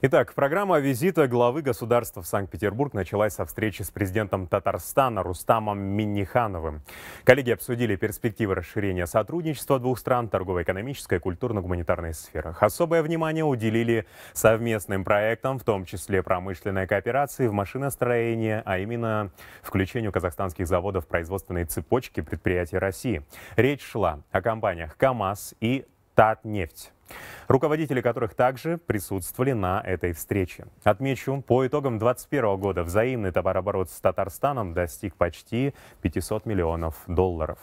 Итак, программа визита главы государства в Санкт-Петербург началась со встречи с президентом Татарстана Рустамом Миннихановым. Коллеги обсудили перспективы расширения сотрудничества двух стран, торгово-экономической, культурно-гуманитарной сферах. Особое внимание уделили совместным проектам, в том числе промышленной кооперации в машиностроении, а именно включению казахстанских заводов в производственные цепочки предприятий России. Речь шла о компаниях КАМАЗ и Татнефть руководители которых также присутствовали на этой встрече. Отмечу, по итогам 2021 года взаимный товарооборот с Татарстаном достиг почти 500 миллионов долларов.